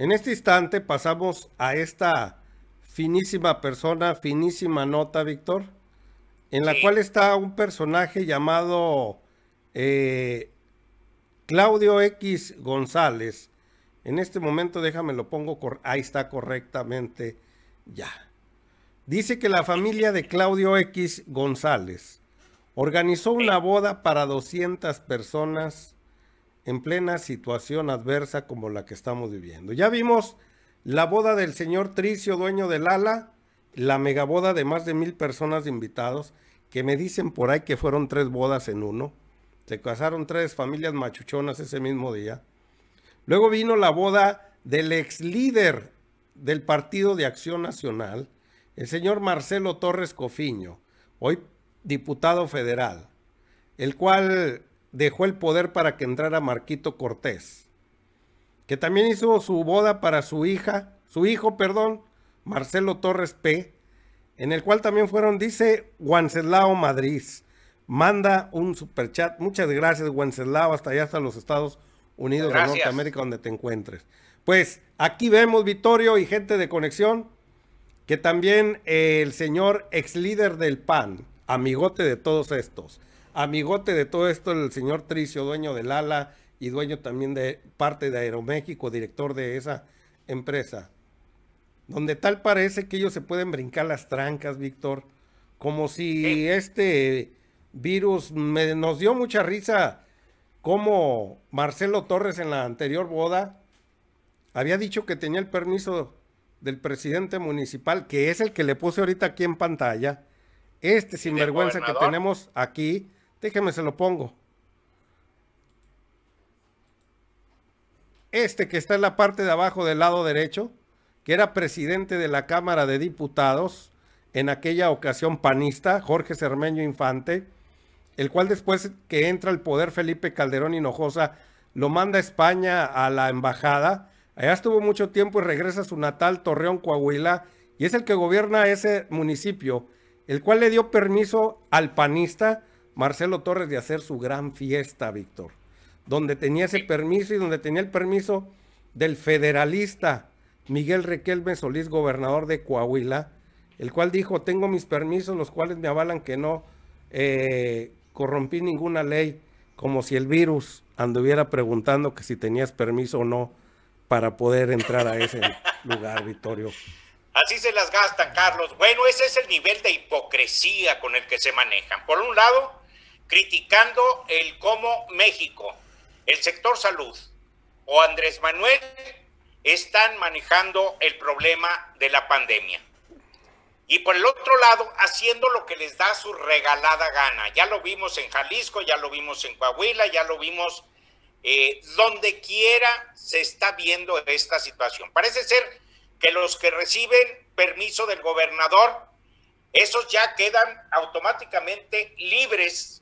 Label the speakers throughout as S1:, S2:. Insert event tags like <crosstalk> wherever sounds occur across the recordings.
S1: En este instante pasamos a esta finísima persona, finísima nota, Víctor, en la cual está un personaje llamado eh, Claudio X González. En este momento déjame lo pongo, ahí está correctamente ya. Dice que la familia de Claudio X González organizó una boda para 200 personas en plena situación adversa como la que estamos viviendo. Ya vimos la boda del señor Tricio, dueño del ala, la megaboda de más de mil personas de invitados, que me dicen por ahí que fueron tres bodas en uno. Se casaron tres familias machuchonas ese mismo día. Luego vino la boda del ex líder del Partido de Acción Nacional, el señor Marcelo Torres Cofiño, hoy diputado federal, el cual dejó el poder para que entrara Marquito Cortés, que también hizo su boda para su hija, su hijo, perdón, Marcelo Torres P., en el cual también fueron, dice Wenceslao Madrid. Manda un superchat. Muchas gracias, Wenceslao, hasta allá, hasta los Estados Unidos de Norteamérica, donde te encuentres. Pues aquí vemos, Vitorio y gente de conexión, que también el señor ex líder del PAN, amigote de todos estos, Amigote de todo esto, el señor Tricio, dueño del ALA y dueño también de parte de Aeroméxico, director de esa empresa. Donde tal parece que ellos se pueden brincar las trancas, Víctor. Como si este virus me, nos dio mucha risa. Como Marcelo Torres en la anterior boda había dicho que tenía el permiso del presidente municipal, que es el que le puse ahorita aquí en pantalla, este sinvergüenza que tenemos aquí, Déjeme, se lo pongo. Este que está en la parte de abajo del lado derecho, que era presidente de la Cámara de Diputados en aquella ocasión panista, Jorge Cermeño Infante, el cual después que entra al poder Felipe Calderón Hinojosa, lo manda a España a la embajada. Allá estuvo mucho tiempo y regresa a su natal Torreón, Coahuila, y es el que gobierna ese municipio, el cual le dio permiso al panista Marcelo Torres de hacer su gran fiesta, Víctor, donde tenía ese permiso y donde tenía el permiso del federalista Miguel Requel Solís, gobernador de Coahuila, el cual dijo, tengo mis permisos, los cuales me avalan que no eh, corrompí ninguna ley, como si el virus anduviera preguntando que si tenías permiso o no para poder entrar a ese <laughs> lugar, Victorio.
S2: Así se las gasta, Carlos. Bueno, ese es el nivel de hipocresía con el que se manejan. Por un lado, criticando el cómo México, el sector salud o Andrés Manuel están manejando el problema de la pandemia. Y por el otro lado, haciendo lo que les da su regalada gana. Ya lo vimos en Jalisco, ya lo vimos en Coahuila, ya lo vimos eh, donde quiera se está viendo esta situación. Parece ser que los que reciben permiso del gobernador, esos ya quedan automáticamente libres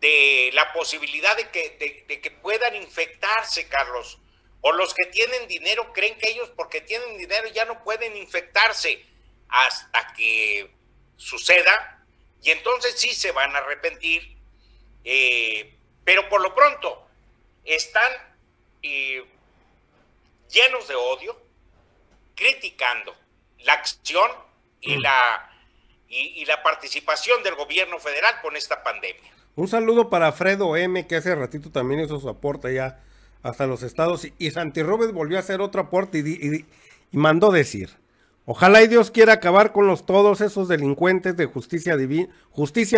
S2: de la posibilidad de que, puedan infectarse, Carlos. O los que tienen dinero creen que ellos porque tienen dinero ya no pueden infectarse hasta que suceda. Y entonces sí se van a arrepentir. Eh, pero por lo pronto están eh, llenos de odio, criticando la acción y mm. la, y la participación del gobierno federal con esta pandemia.
S1: Un saludo para Fredo M, que hace ratito también hizo su aporte ya hasta los estados. Y, Santi Rubens volvió a hacer otro aporte y, mandó decir: Ojalá y Dios quiera acabar con los todos esos delincuentes de justicia,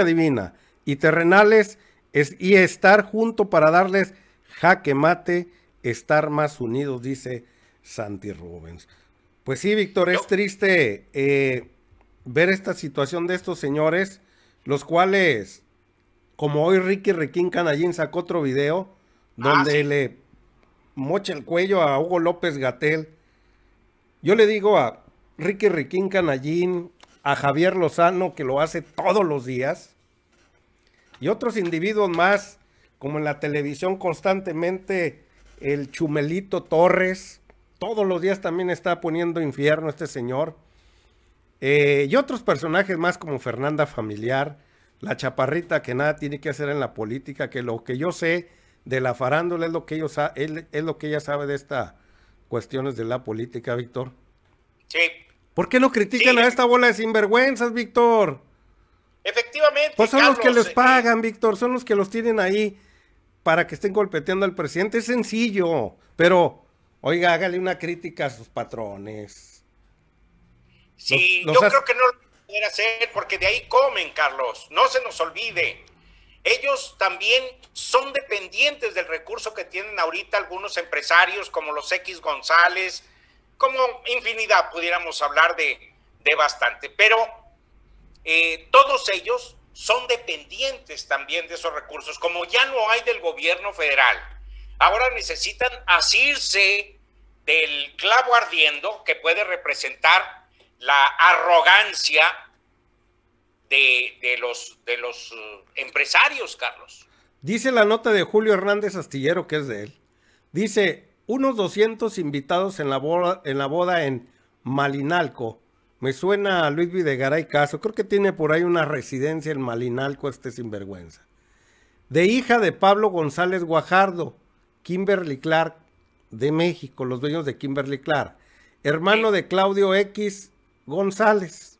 S1: divina y terrenales es, y estar junto para darles jaque mate, estar más unidos, dice Santi Rubens. Pues sí, Víctor, es triste eh, ver esta situación de estos señores, los cuales como hoy Ricky Riquín Canallín sacó otro video ah, donde le mocha el cuello a Hugo López Gatel. Yo le digo a Ricky Riquín Canallín, a Javier Lozano, que lo hace todos los días, y otros individuos más, como en la televisión constantemente, el Chumelito Torres, todos los días también está poniendo infierno este señor, eh, y otros personajes más como Fernanda Familiar, la chaparrita que nada tiene que hacer en la política, que lo que yo sé de la farándula es lo que, ellos, es, lo que ella sabe de estas cuestiones de la política, Víctor. Sí. ¿Por qué no critican a esta bola de sinvergüenzas, Víctor?
S2: Efectivamente. Pues son los que les eh,
S1: pagan, Víctor, son los que los tienen ahí para que estén golpeteando al presidente. Es sencillo, pero oiga, hágale una crítica a sus patrones. Sí, yo creo que no
S2: hacer porque de ahí comen, Carlos. No se nos olvide. Ellos también son dependientes del recurso que tienen ahorita algunos empresarios como los X González, como infinidad, pudiéramos hablar de, bastante. Pero eh, todos ellos son dependientes también de esos recursos, como ya no hay del gobierno federal. Ahora necesitan asirse del clavo ardiendo que puede representar la arrogancia de, los, de los uh, empresarios, Carlos.
S1: Dice la nota de Julio Hernández Astillero, que es de él. Dice, unos 200 invitados en la boda en, Malinalco. Me suena a Luis Videgaray Caso. Creo que tiene por ahí una residencia en Malinalco este sinvergüenza. De hija de Pablo González Guajardo, Kimberly Clark de México, los dueños de Kimberly Clark. Hermano de Claudio X González,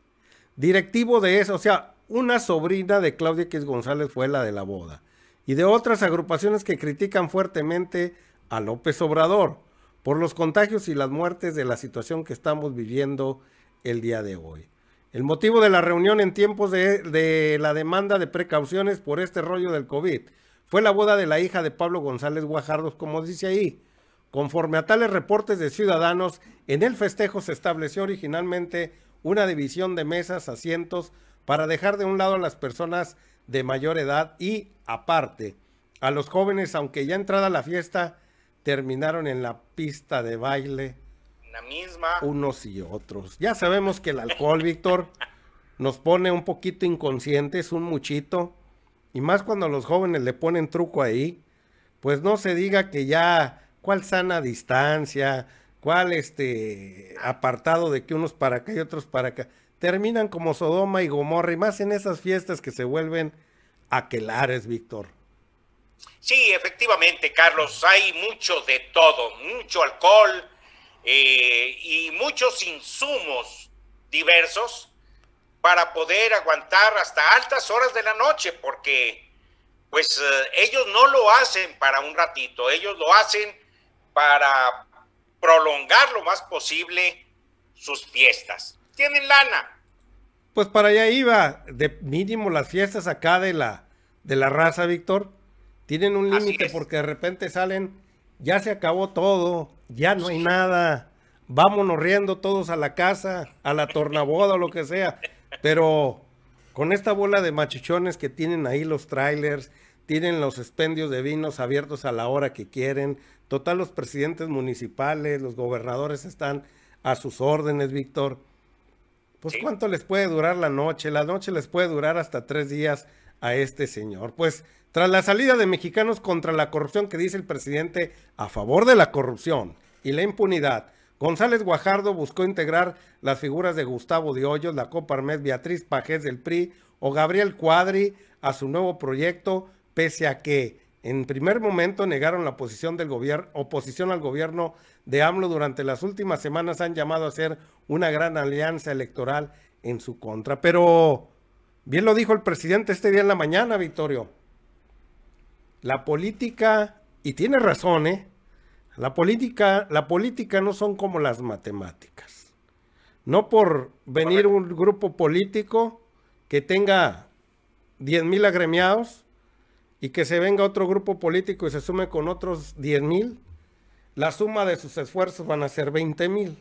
S1: directivo de eso, o sea, una sobrina de Claudia X González fue la de la boda, y de otras agrupaciones que critican fuertemente a López Obrador por los contagios y las muertes de la situación que estamos viviendo el día de hoy. El motivo de la reunión en tiempos de, de, la demanda de precauciones por este rollo del COVID fue la boda de la hija de Pablo González Guajardos, como dice ahí, Conforme a tales reportes de ciudadanos, en el festejo se estableció originalmente una división de mesas, asientos, para dejar de un lado a las personas de mayor edad y, aparte, a los jóvenes, aunque ya entrada la fiesta, terminaron en la pista de baile. La misma. Unos y otros. Ya sabemos que el alcohol, Víctor, nos pone un poquito inconscientes, un muchito. Y más cuando los jóvenes le ponen truco ahí, pues no se diga que ya cuál sana distancia, cuál este apartado de que unos para acá y otros para acá. Terminan como Sodoma y Gomorra, y más en esas fiestas que se vuelven aquelares, Víctor.
S2: Sí, efectivamente, Carlos, hay mucho de todo, mucho alcohol eh, y muchos insumos diversos para poder aguantar hasta altas horas de la noche, porque pues eh, ellos no lo hacen para un ratito, ellos lo hacen para prolongar lo más posible sus fiestas. Tienen lana.
S1: Pues para allá iba, de mínimo las fiestas acá de la, de la raza, Víctor, tienen un límite porque de repente salen, ya se acabó todo, ya no hay nada, vámonos riendo todos a la casa, a la tornaboda o lo que sea, pero con esta bola de machichones que tienen ahí los trailers, tienen los expendios de vinos abiertos a la hora que quieren, Total, los presidentes municipales, los gobernadores están a sus órdenes, Víctor. Pues cuánto les puede durar la noche. La noche les puede durar hasta tres días a este señor. Pues tras la salida de mexicanos contra la corrupción que dice el presidente a favor de la corrupción y la impunidad, González Guajardo buscó integrar las figuras de Gustavo de la Copa Armés, Beatriz Pajés del PRI o Gabriel Cuadri a su nuevo proyecto, pese a que en primer momento negaron la posición del gobierno, oposición al gobierno de AMLO durante las últimas semanas han llamado a hacer una gran alianza electoral en su contra. Pero bien lo dijo el presidente este día en la mañana, Vittorio. La política, y tiene razón, ¿eh? La política, la política no son como las matemáticas. No por venir un grupo político que tenga 10.000 mil agremiados, y que se venga otro grupo político y se sume con otros 10 mil, la suma de sus esfuerzos van a ser 20 mil.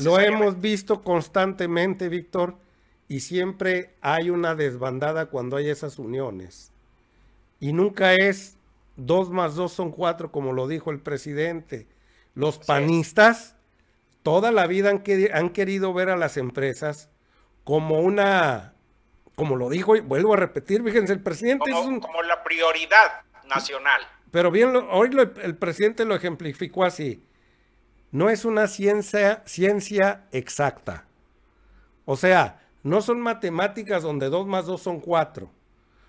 S1: Lo hemos visto constantemente, Víctor, y siempre hay una desbandada cuando hay esas uniones. Y nunca es dos más dos son cuatro, como lo dijo el presidente. Los panistas toda la vida han, querido ver a las empresas como una como lo dijo, y vuelvo a repetir, fíjense, el presidente es un... como la prioridad nacional. Pero bien, hoy el presidente lo ejemplificó así. No es una ciencia, ciencia exacta. O sea, no son matemáticas donde dos más dos son cuatro.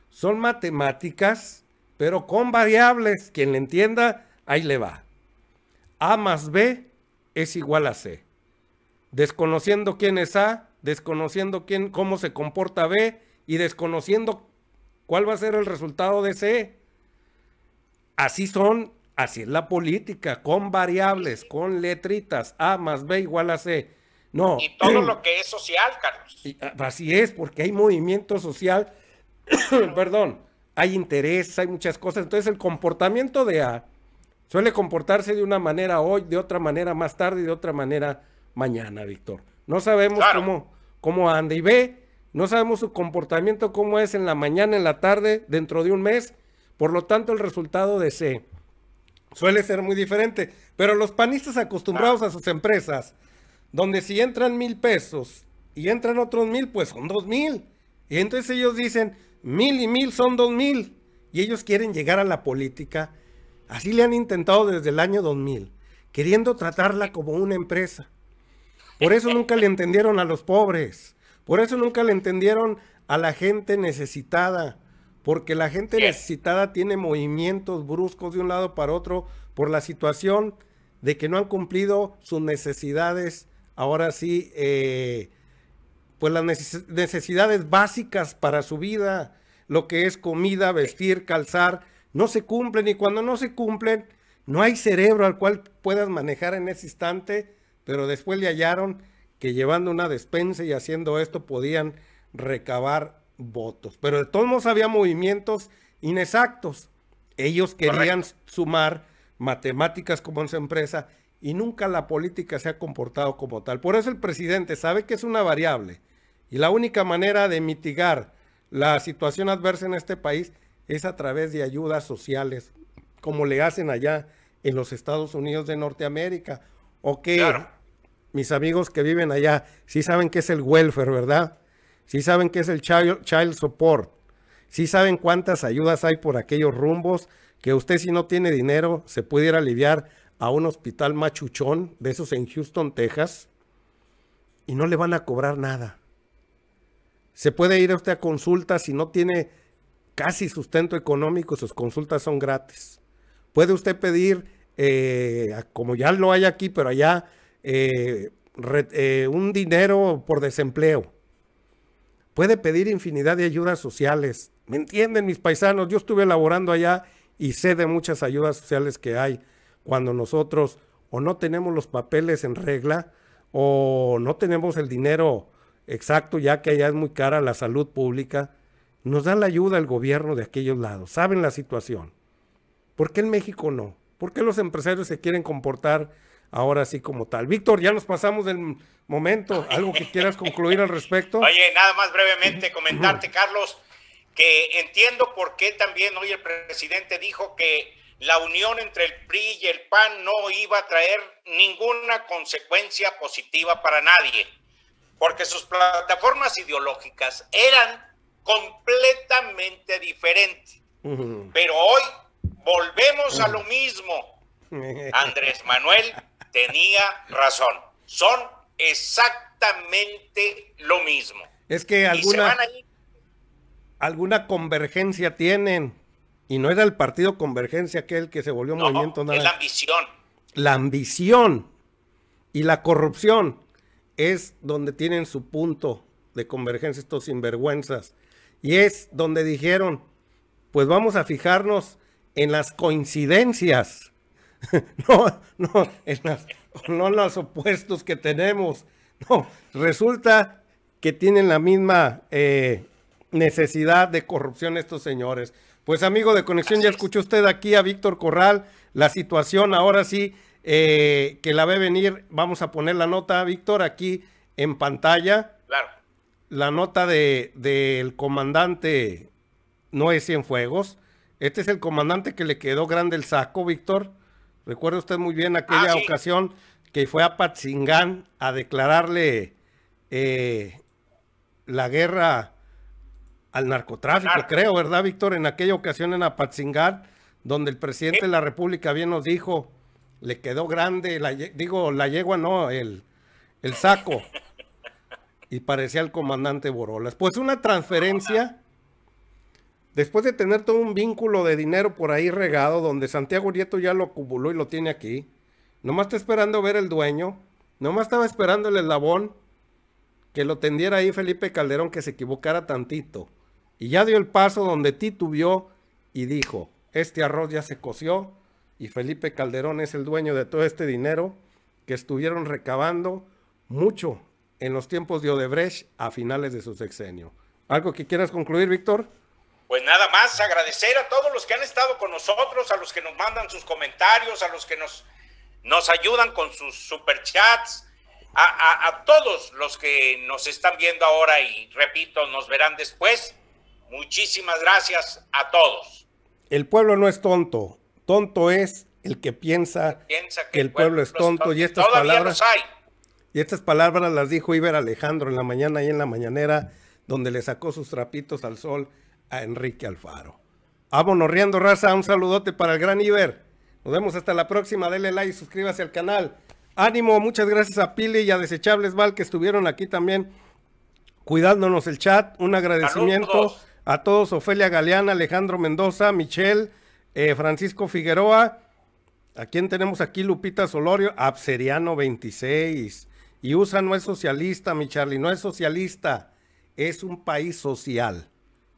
S1: Son matemáticas, pero con variables. Quien le entienda, ahí le va. A más B es igual a C. Desconociendo quién es A, desconociendo quién, cómo se comporta B y desconociendo cuál va a ser el resultado de C. Así son, así es la política, con variables, con letritas, A más B igual a C. No. Y todo lo que es social, Carlos. Ah, así es, porque hay movimiento social, <coughs> perdón, hay interés, hay muchas cosas. Entonces el comportamiento de A suele comportarse de una manera hoy, de otra manera más tarde y de otra manera mañana, Víctor. No sabemos cómo, cómo anda. Y ve, no sabemos su comportamiento, cómo es en la mañana, en la tarde, dentro de un mes. Por lo tanto, el resultado de C suele ser muy diferente. Pero los panistas acostumbrados ah. a sus empresas, donde si entran mil pesos y entran otros mil, pues son dos mil. Y entonces ellos dicen, mil y mil son dos mil. Y ellos quieren llegar a la política. Así le han intentado desde el año 2000, queriendo tratarla como una empresa. Por eso nunca le entendieron a los pobres. Por eso nunca le entendieron a la gente necesitada. Porque la gente necesitada tiene movimientos bruscos de un lado para otro por la situación de que no han cumplido sus necesidades. Ahora sí, eh, pues las necesidades básicas para su vida, lo que es comida, vestir, calzar, no se cumplen y cuando no se cumplen, no hay cerebro al cual puedas manejar en ese instante pero después le hallaron que llevando una despensa y haciendo esto podían recabar votos. Pero de todos modos había movimientos inexactos. Ellos querían sumar matemáticas como en su empresa y nunca la política se ha comportado como tal. Por eso el presidente sabe que es una variable y la única manera de mitigar la situación adversa en este país es a través de ayudas sociales, como le hacen allá en los Estados Unidos de Norteamérica Ok, mis amigos que viven allá, sí saben qué es el welfare, ¿verdad? Sí saben qué es el child, support. Sí saben cuántas ayudas hay por aquellos rumbos que usted si no tiene dinero se puede ir a aliviar a un hospital machuchón de esos en Houston, Texas, y no le van a cobrar nada. Se puede ir a usted a consultas si no tiene casi sustento económico, sus consultas son gratis. Puede usted pedir eh, como ya lo hay aquí, pero allá, eh, eh, un dinero por desempleo. Puede pedir infinidad de ayudas sociales. ¿Me entienden mis paisanos? Yo estuve elaborando allá y sé de muchas ayudas sociales que hay cuando nosotros o no tenemos los papeles en regla o no tenemos el dinero exacto, ya que allá es muy cara la salud pública. Nos da la ayuda el gobierno de aquellos lados. Saben la situación. ¿Por qué en México no? ¿Por qué los empresarios se quieren comportar ahora así como tal? Víctor, ya nos pasamos del momento. ¿Algo que quieras concluir al respecto? Oye, nada
S2: más brevemente comentarte, Carlos, que entiendo por qué también hoy el presidente dijo que la unión entre el PRI y el PAN no iba a traer ninguna consecuencia positiva para nadie, porque sus plataformas ideológicas eran completamente diferentes.
S1: Pero
S2: hoy Volvemos a mm. lo mismo.
S1: <laughs> Andrés
S2: Manuel tenía razón. Son exactamente lo mismo.
S1: Es que alguna, alguna convergencia tienen. Y no era el partido Convergencia aquel que se volvió movimiento nada. Es la ambición. La ambición y la corrupción es donde tienen su punto de convergencia estos sinvergüenzas. Y es donde dijeron, pues vamos a fijarnos en las coincidencias, <laughs> no, no, en las, los opuestos que tenemos. No, resulta que tienen la misma eh, necesidad de corrupción estos señores. Pues amigo de Conexión, ya escuchó usted aquí a Víctor Corral, la situación ahora sí eh, que la ve venir, vamos a poner la nota, Víctor, aquí en pantalla. Claro. La nota del de, no comandante es Cienfuegos, este es el comandante que le quedó grande el saco, Víctor. Recuerda usted muy bien ah, aquella ocasión que fue a Patzingán a declararle eh, la guerra al narcotráfico, creo, ¿verdad, Víctor? En aquella ocasión en Apatzingán, donde el presidente de la República bien nos dijo, le quedó grande, digo, la yegua no, el, el saco. <laughs> y parecía el comandante Borolas. Pues una transferencia Después de tener todo un vínculo de dinero por ahí regado, donde Santiago Nieto ya lo acumuló y lo tiene aquí, nomás está esperando ver el dueño, nomás estaba esperando el eslabón que lo tendiera ahí Felipe Calderón, que se equivocara tantito. Y ya dio el paso donde titubió y dijo, este arroz ya se coció y Felipe Calderón es el dueño de todo este dinero que estuvieron recabando mucho en los tiempos de Odebrecht a finales de su sexenio. ¿Algo que quieras concluir, Víctor?
S2: pues nada más agradecer a todos los que han estado con nosotros, a los que nos mandan sus comentarios, a los que nos, nos ayudan con sus superchats, a, a, todos los que nos están viendo ahora y repito, nos verán después. Muchísimas gracias a todos.
S1: El pueblo no es tonto, tonto es el que piensa, que, el pueblo, es tonto. Y estas palabras, y estas palabras las dijo Iber Alejandro en la mañana y en la mañanera, donde le sacó sus trapitos al sol a Enrique Alfaro. Vámonos riendo, raza. Un saludote para el gran Iber. Nos vemos hasta la próxima. Dele like, suscríbase al canal. Ánimo, muchas gracias a Pili y a Desechables Val que estuvieron aquí también cuidándonos el chat. Un agradecimiento a todos. Ofelia Galeana, Alejandro Mendoza, Michelle, eh, Francisco Figueroa. ¿A quién tenemos aquí? Lupita Solorio, Abseriano 26. Y USA no es socialista, mi Charlie, no es socialista. Es un país social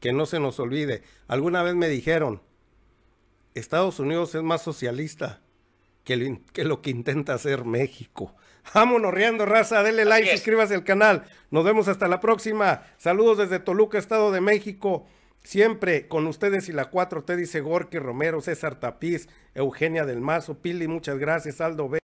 S1: que no se nos olvide. Alguna vez me dijeron, Estados Unidos es más socialista que, lo, que intenta hacer México. Vámonos riendo, raza. Dele like, suscríbase al canal. Nos vemos hasta la próxima. Saludos desde Toluca, Estado de México. Siempre con ustedes y la 4 Te dice Gorky Romero, César Tapiz, Eugenia del Mazo, Pili, muchas gracias, Aldo B.